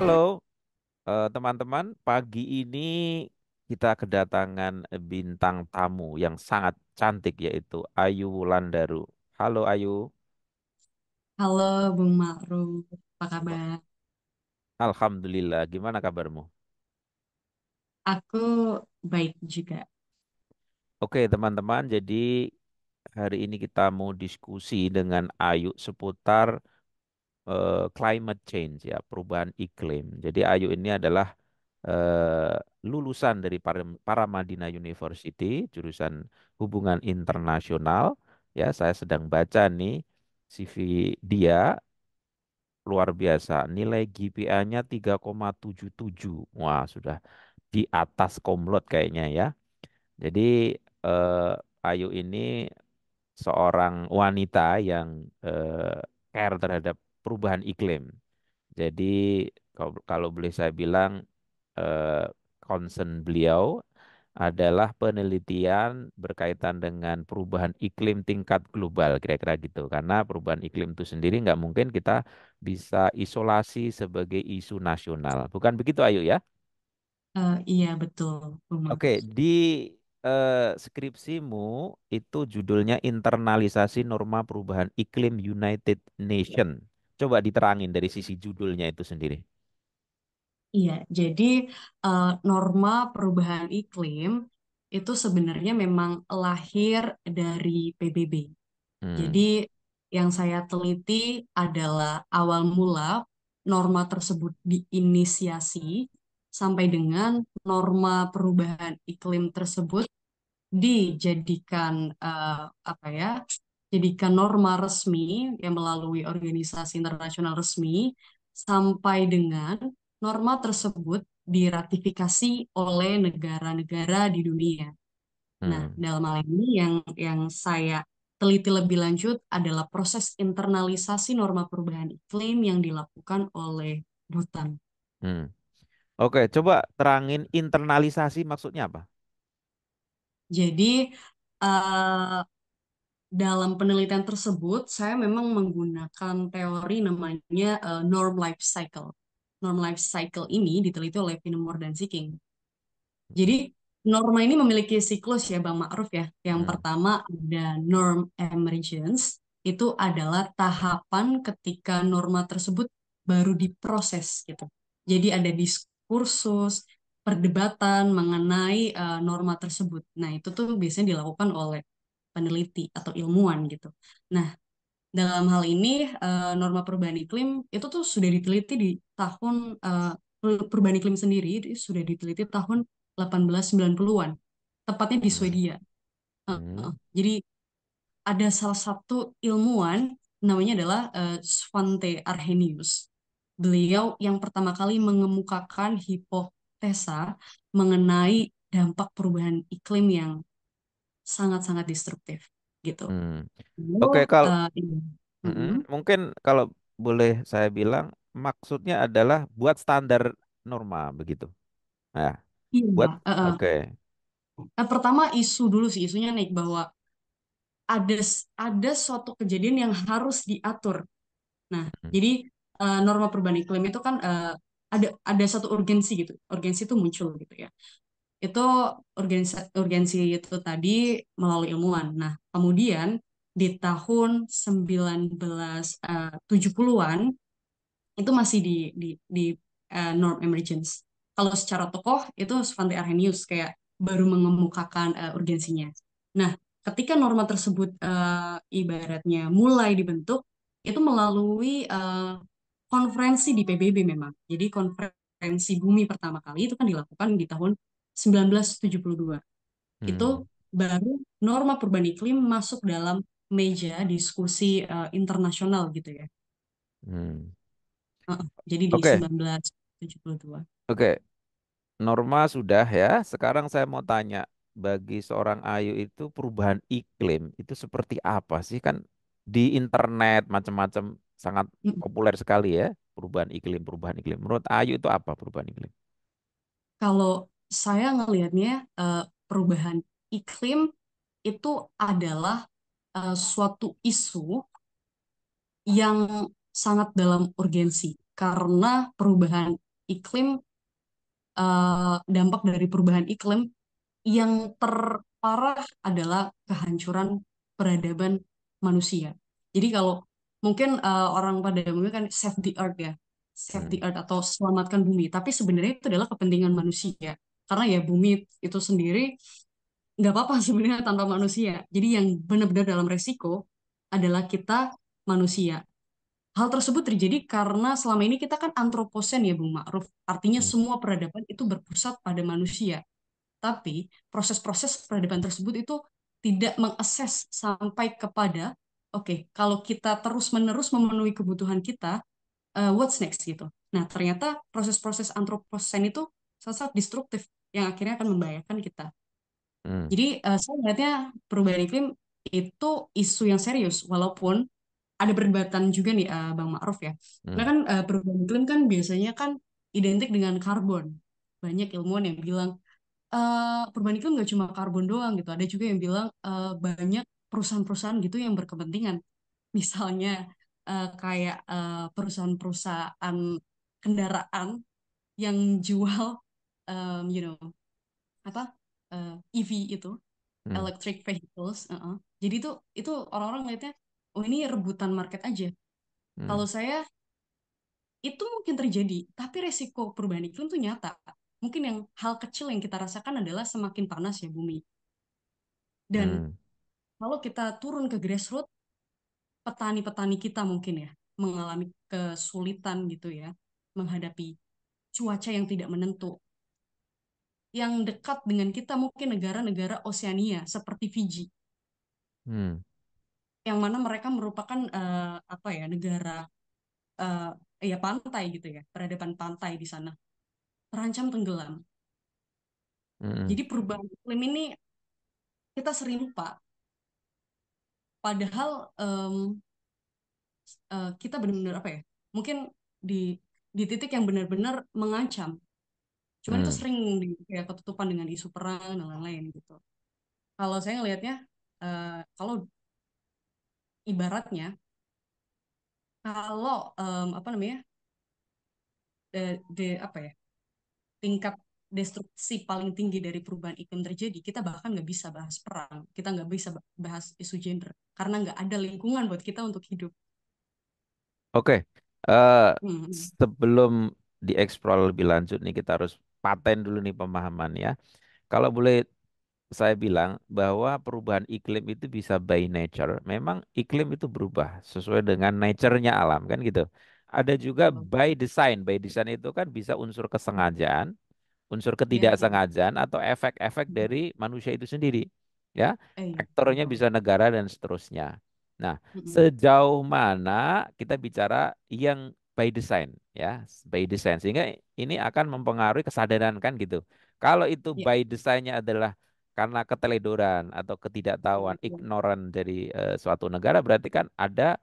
Halo, teman eh, teman-teman. Pagi ini kita kedatangan bintang tamu yang sangat cantik yaitu Ayu Wulandaru. Halo Ayu. Halo Bung Ma'ruf, apa kabar? Alhamdulillah. Gimana kabarmu? Aku baik juga. Oke, teman-teman. Jadi hari ini kita mau diskusi dengan Ayu seputar Eh, climate change ya perubahan iklim. Jadi Ayu ini adalah eh, lulusan dari para Paramadina University jurusan hubungan internasional. Ya saya sedang baca nih CV dia luar biasa. Nilai GPA-nya 3,77. Wah, sudah di atas komplot kayaknya ya. Jadi eh, Ayu ini seorang wanita yang eh, care terhadap perubahan iklim. Jadi kalau boleh saya bilang eh, concern beliau adalah penelitian berkaitan dengan perubahan iklim tingkat global kira-kira gitu karena perubahan iklim itu sendiri nggak mungkin kita bisa isolasi sebagai isu nasional bukan begitu Ayu ya? Uh, iya betul. Oke okay, di uh, skripsimu itu judulnya internalisasi norma perubahan iklim United Nations. Coba diterangin dari sisi judulnya itu sendiri. Iya, jadi uh, norma perubahan iklim itu sebenarnya memang lahir dari PBB. Hmm. Jadi yang saya teliti adalah awal mula norma tersebut diinisiasi sampai dengan norma perubahan iklim tersebut dijadikan uh, apa ya jadikan norma resmi yang melalui organisasi internasional resmi sampai dengan norma tersebut diratifikasi oleh negara-negara di dunia. Nah, hmm. Nah, dalam hal ini yang yang saya teliti lebih lanjut adalah proses internalisasi norma perubahan iklim yang dilakukan oleh Bhutan. Hmm. Oke, coba terangin internalisasi maksudnya apa? Jadi uh, dalam penelitian tersebut saya memang menggunakan teori namanya uh, norm life cycle. Norm life cycle ini diteliti oleh Pinemore dan Siking. Jadi norma ini memiliki siklus ya Bang Ma'ruf ya. Yang hmm. pertama ada norm emergence, itu adalah tahapan ketika norma tersebut baru diproses gitu. Jadi ada diskursus, perdebatan mengenai uh, norma tersebut. Nah, itu tuh biasanya dilakukan oleh peneliti atau ilmuwan gitu. Nah, dalam hal ini uh, norma perubahan iklim itu tuh sudah diteliti di tahun uh, perubahan iklim sendiri sudah diteliti tahun 1890-an, tepatnya di hmm. Swedia. Uh, uh, Jadi ada salah satu ilmuwan namanya adalah uh, Svante Arrhenius. Beliau yang pertama kali mengemukakan hipotesa mengenai dampak perubahan iklim yang sangat-sangat destruktif gitu. Hmm. Oke okay, kalau uh, eh, Mm -hmm. mungkin kalau boleh saya bilang maksudnya adalah buat standar norma begitu. Nah, iya, buat uh, oke. Okay. Nah, eh, pertama isu dulu sih isunya naik bahwa ada ada suatu kejadian yang harus diatur. Nah, hmm. jadi uh, norma perubahan iklim itu kan uh, ada ada satu urgensi gitu. Urgensi itu muncul gitu ya itu urgensi, urgensi itu tadi melalui ilmuwan. Nah, kemudian di tahun 1970-an eh, itu masih di di, di uh, norm emergence. Kalau secara tokoh itu Svante Arrhenius kayak baru mengemukakan uh, urgensinya. Nah, ketika norma tersebut uh, ibaratnya mulai dibentuk itu melalui uh, konferensi di PBB memang. Jadi konferensi bumi pertama kali itu kan dilakukan di tahun 1972. Hmm. Itu baru norma perubahan iklim masuk dalam meja diskusi uh, internasional gitu ya. Hmm. Uh, jadi di okay. 1972. Oke. Okay. Norma sudah ya. Sekarang saya mau tanya bagi seorang Ayu itu perubahan iklim itu seperti apa sih kan di internet macam-macam sangat populer sekali ya perubahan iklim perubahan iklim. Menurut Ayu itu apa perubahan iklim? Kalau saya ngelihatnya uh, perubahan iklim itu adalah uh, suatu isu yang sangat dalam urgensi karena perubahan iklim uh, dampak dari perubahan iklim yang terparah adalah kehancuran peradaban manusia. Jadi kalau mungkin uh, orang pada umumnya kan save the earth ya, save the hmm. earth atau selamatkan bumi, tapi sebenarnya itu adalah kepentingan manusia karena ya bumi itu sendiri nggak apa-apa sebenarnya tanpa manusia jadi yang benar-benar dalam resiko adalah kita manusia hal tersebut terjadi karena selama ini kita kan antroposen ya Bung Ma'ruf artinya hmm. semua peradaban itu berpusat pada manusia tapi proses-proses peradaban tersebut itu tidak mengakses sampai kepada oke okay, kalau kita terus-menerus memenuhi kebutuhan kita uh, what's next gitu. Nah, ternyata proses-proses antroposen itu sangat destruktif yang akhirnya akan membahayakan kita. Hmm. Jadi uh, saya melihatnya perubahan iklim itu isu yang serius walaupun ada perdebatan juga nih uh, Bang Ma'ruf ya. Hmm. Karena kan uh, perubahan iklim kan biasanya kan identik dengan karbon. Banyak ilmuwan yang bilang uh, perubahan iklim nggak cuma karbon doang gitu. Ada juga yang bilang uh, banyak perusahaan-perusahaan gitu yang berkepentingan. Misalnya uh, kayak perusahaan-perusahaan kendaraan yang jual um, you know apa uh, EV itu hmm. electric vehicles uh -uh. jadi itu itu orang-orang melihatnya oh ini rebutan market aja hmm. kalau saya itu mungkin terjadi tapi resiko perubahan iklim itu nyata mungkin yang hal kecil yang kita rasakan adalah semakin panas ya bumi dan hmm. kalau kita turun ke grassroots petani-petani kita mungkin ya mengalami kesulitan gitu ya menghadapi cuaca yang tidak menentu yang dekat dengan kita mungkin negara-negara Oseania seperti Fiji. Hmm. Yang mana mereka merupakan uh, apa ya negara uh, ya pantai gitu ya, peradaban pantai di sana. Terancam tenggelam. Hmm. Jadi perubahan iklim ini kita sering lupa. Padahal um, uh, kita benar-benar apa ya? Mungkin di di titik yang benar-benar mengancam cuman hmm. itu sering di, ya, ketutupan dengan isu perang dan lain-lain gitu kalau saya ngelihatnya uh, kalau ibaratnya kalau um, apa namanya de, de apa ya tingkat destruksi paling tinggi dari perubahan iklim terjadi, kita bahkan nggak bisa bahas perang, kita nggak bisa bahas isu gender, karena nggak ada lingkungan buat kita untuk hidup. Oke, okay. uh, eh, hmm, hmm. sebelum dieksplor lebih lanjut nih kita harus paten dulu nih pemahaman ya. Kalau boleh saya bilang bahwa perubahan iklim itu bisa by nature. Memang iklim itu berubah sesuai dengan nature-nya alam kan gitu. Ada juga by design. By design itu kan bisa unsur kesengajaan, unsur iya. ketidaksengajaan atau efek-efek dari manusia itu sendiri. Ya, iya. aktornya bisa negara dan seterusnya. Nah, sejauh mana kita bicara yang by design ya by design sehingga ini akan mempengaruhi kesadaran kan gitu kalau itu yeah. by designnya adalah karena keteledoran atau ketidaktahuan yeah. Iya. ignoran dari uh, suatu negara berarti kan ada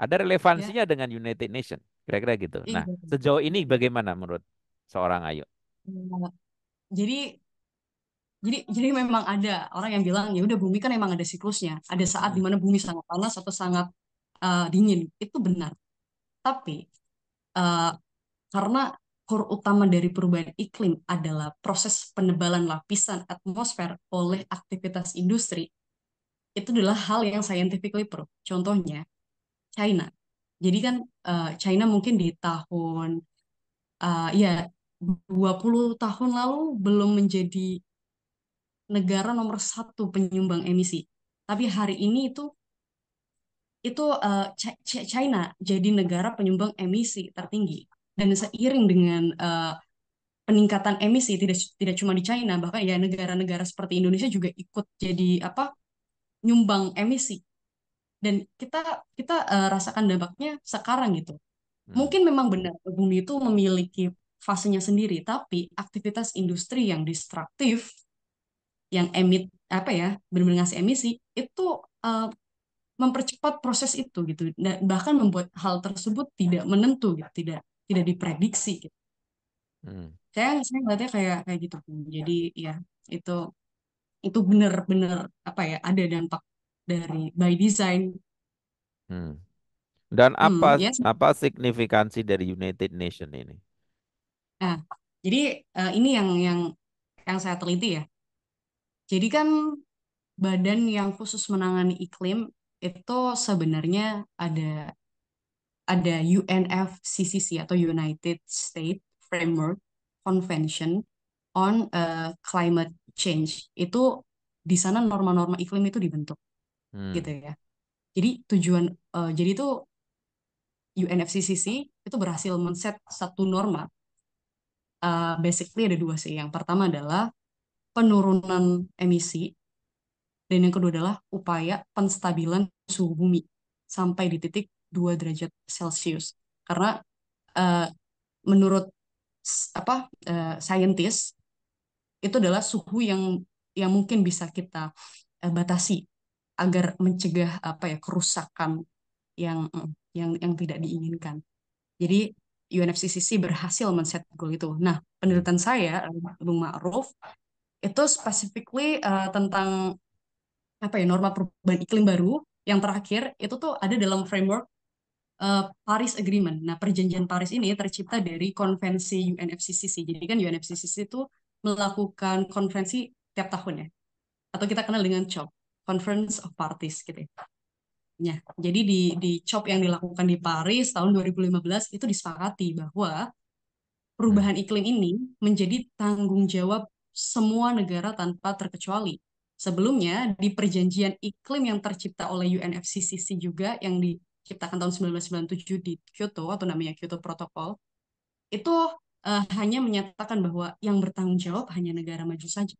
ada relevansinya yeah. dengan United Nation kira-kira gitu yeah. nah sejauh ini bagaimana menurut seorang Ayu jadi jadi jadi memang ada orang yang bilang ya udah bumi kan emang ada siklusnya ada saat hmm. dimana bumi sangat panas atau sangat uh, dingin itu benar tapi uh, karena core utama dari perubahan iklim adalah proses penebalan lapisan atmosfer oleh aktivitas industri, itu adalah hal yang scientifically proof. Contohnya, China. Jadi kan uh, China mungkin di tahun, uh, ya 20 tahun lalu belum menjadi negara nomor satu penyumbang emisi. Tapi hari ini itu itu uh, China jadi negara penyumbang emisi tertinggi dan seiring dengan uh, peningkatan emisi tidak tidak cuma di China bahkan ya negara-negara seperti Indonesia juga ikut jadi apa nyumbang emisi dan kita kita uh, rasakan dampaknya sekarang gitu hmm. mungkin memang benar bumi itu memiliki fasenya sendiri tapi aktivitas industri yang destruktif yang emit apa ya benar-benar ngasih emisi itu uh, mempercepat proses itu gitu dan bahkan membuat hal tersebut tidak menentu gitu tidak tidak diprediksi gitu. Hmm. Saya saya melihatnya kayak kayak gitu. Jadi ya itu itu benar-benar apa ya ada dampak dari by design. Hmm. Dan hmm, apa ya hmm, yes. apa signifikansi dari United Nation ini? Nah, jadi uh, ini yang yang yang saya teliti ya. Jadi kan badan yang khusus menangani iklim itu sebenarnya ada ada UNFCCC atau United States Framework Convention on uh, Climate Change itu di sana norma-norma iklim itu dibentuk hmm. gitu ya jadi tujuan uh, jadi itu UNFCCC itu berhasil men-set satu norma uh, basically ada dua sih yang pertama adalah penurunan emisi dan yang kedua adalah upaya penstabilan suhu bumi sampai di titik 2 derajat Celcius. Karena uh, menurut apa uh, eh, scientist itu adalah suhu yang yang mungkin bisa kita uh, batasi agar mencegah apa ya kerusakan yang yang yang tidak diinginkan. Jadi UNFCCC berhasil men-set goal itu. Nah, penelitian saya Bung Ma'ruf itu specifically uh, tentang apa ya norma perubahan iklim baru yang terakhir itu tuh ada dalam framework uh, Paris Agreement. Nah, perjanjian Paris ini tercipta dari konvensi UNFCCC. Jadi kan UNFCCC itu melakukan konvensi tiap tahun ya. Atau kita kenal dengan COP, Conference of Parties gitu ya. Ya, jadi di di COP yang dilakukan di Paris tahun 2015 itu disepakati bahwa perubahan hmm. iklim ini menjadi tanggung jawab semua negara tanpa terkecuali Sebelumnya, di perjanjian iklim yang tercipta oleh UNFCCC juga, yang diciptakan tahun 1997 di Kyoto, atau namanya Kyoto Protocol, itu uh, hanya menyatakan bahwa yang bertanggung jawab hanya negara maju saja.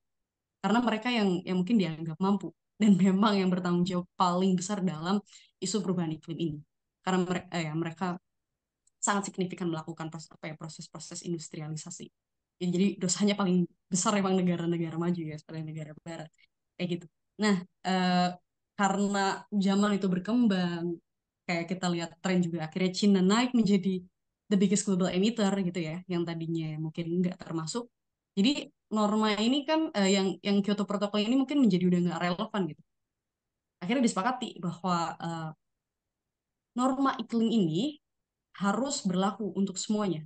Karena mereka yang, yang mungkin dianggap mampu. Dan memang yang bertanggung jawab paling besar dalam isu perubahan iklim ini. Karena mereka, eh, ya, mereka sangat signifikan melakukan proses ya, proses industrialisasi. Ya, jadi dosanya paling besar memang negara-negara maju ya, seperti negara barat kayak gitu nah uh, karena zaman itu berkembang kayak kita lihat tren juga akhirnya China naik menjadi the biggest global emitter gitu ya yang tadinya mungkin nggak termasuk jadi norma ini kan uh, yang yang Kyoto Protocol ini mungkin menjadi udah nggak relevan gitu akhirnya disepakati bahwa uh, norma iklim ini harus berlaku untuk semuanya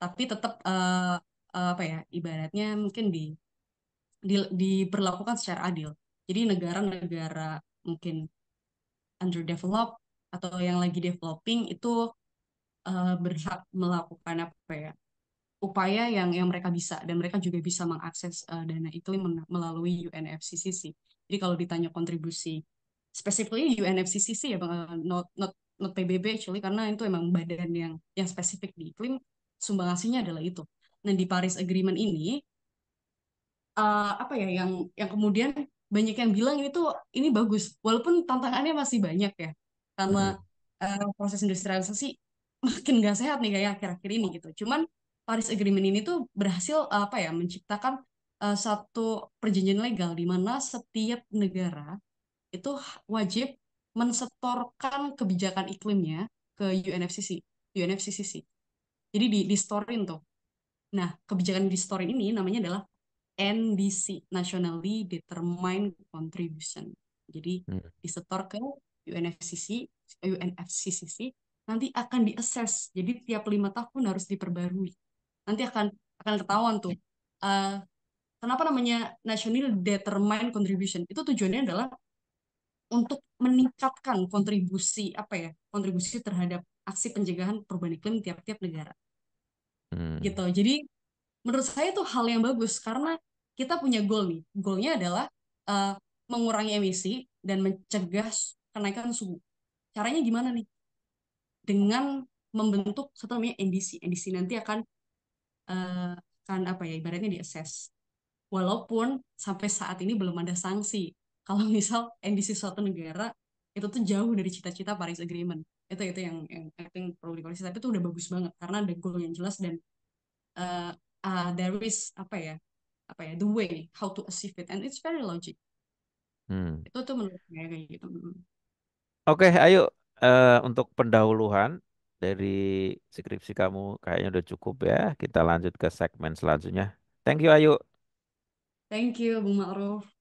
tapi tetap uh, apa ya ibaratnya mungkin di di, diperlakukan secara adil. Jadi negara-negara mungkin underdeveloped atau yang lagi developing itu uh, berhak melakukan apa ya upaya yang yang mereka bisa dan mereka juga bisa mengakses uh, dana itu melalui UNFCCC. Jadi kalau ditanya kontribusi specifically UNFCCC ya bang eh, not not not PBB actually karena itu emang badan yang yang spesifik di iklim sumbangasinya adalah itu. Nah di Paris Agreement ini uh, apa ya yang yang kemudian banyak yang bilang ini tuh ini bagus walaupun tantangannya masih banyak ya sama hmm. uh, proses industrialisasi makin gak sehat nih kayak akhir-akhir ini gitu cuman Paris Agreement ini tuh berhasil uh, apa ya menciptakan uh, satu perjanjian legal di mana setiap negara itu wajib mensetorkan kebijakan iklimnya ke UNFCCC UNFCCC jadi di di storein tuh nah kebijakan di storein ini namanya adalah NDC (Nationally Determined Contribution). Jadi hmm. disetor ke UNFCCC, UNFCCC nanti akan diassess. Jadi tiap lima tahun harus diperbarui. Nanti akan akan ketahuan tuh uh, kenapa namanya National Determined Contribution. Itu tujuannya adalah untuk meningkatkan kontribusi apa ya kontribusi terhadap aksi pencegahan perubahan iklim tiap-tiap negara hmm. gitu jadi menurut saya itu hal yang bagus karena kita punya goal nih. Goalnya adalah uh, mengurangi emisi dan mencegah kenaikan suhu. Caranya gimana nih? Dengan membentuk satu namanya NDC. NDC nanti akan uh, akan apa ya ibaratnya diakses. Walaupun sampai saat ini belum ada sanksi. Kalau misal NDC suatu negara itu tuh jauh dari cita-cita Paris Agreement. Itu itu yang yang I think perlu dikoreksi tapi itu udah bagus banget karena ada goal yang jelas dan eh, uh, there is apa ya apa ya the way how to achieve it and it's very logic hmm. itu tuh menurut saya kayak gitu oke okay, ayo uh, untuk pendahuluan dari skripsi kamu kayaknya udah cukup ya kita lanjut ke segmen selanjutnya thank you ayo thank you Bu Ma'ruf